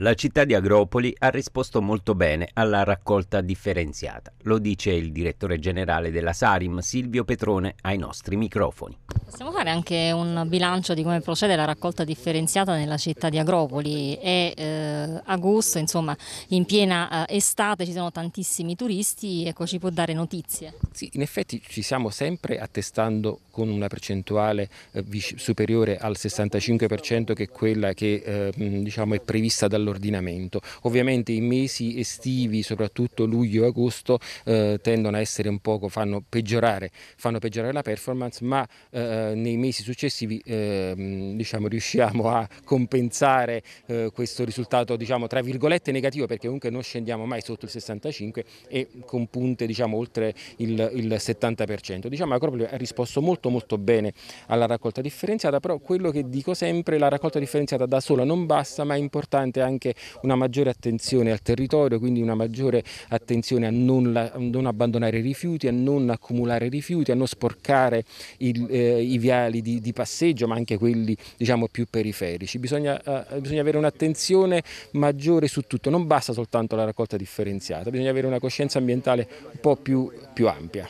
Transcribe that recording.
La città di Agropoli ha risposto molto bene alla raccolta differenziata, lo dice il direttore generale della Sarim Silvio Petrone ai nostri microfoni. Possiamo fare anche un bilancio di come procede la raccolta differenziata nella città di Agropoli. È eh, agosto, insomma, in piena eh, estate ci sono tantissimi turisti, ecco ci può dare notizie. Sì, in effetti ci siamo sempre attestando con una percentuale eh, superiore al 65% che è quella che eh, diciamo, è prevista dall'Unione all'ordinamento. Ovviamente i mesi estivi, soprattutto luglio e agosto, eh, tendono a essere un poco, fanno peggiorare, fanno peggiorare la performance, ma eh, nei mesi successivi eh, diciamo, riusciamo a compensare eh, questo risultato diciamo, tra virgolette negativo perché comunque non scendiamo mai sotto il 65 e con punte diciamo, oltre il, il 70%. Diciamo Acropoli ha risposto molto molto bene alla raccolta differenziata, però quello che dico sempre, la raccolta differenziata da sola non basta, ma è importante anche anche una maggiore attenzione al territorio, quindi una maggiore attenzione a non, la, a non abbandonare i rifiuti, a non accumulare rifiuti, a non sporcare il, eh, i viali di, di, passeggio ma anche quelli diciamo, più periferici. Bisogna, eh, bisogna avere un'attenzione maggiore su tutto, non basta soltanto la raccolta differenziata, bisogna avere una coscienza ambientale un po' più, più ampia.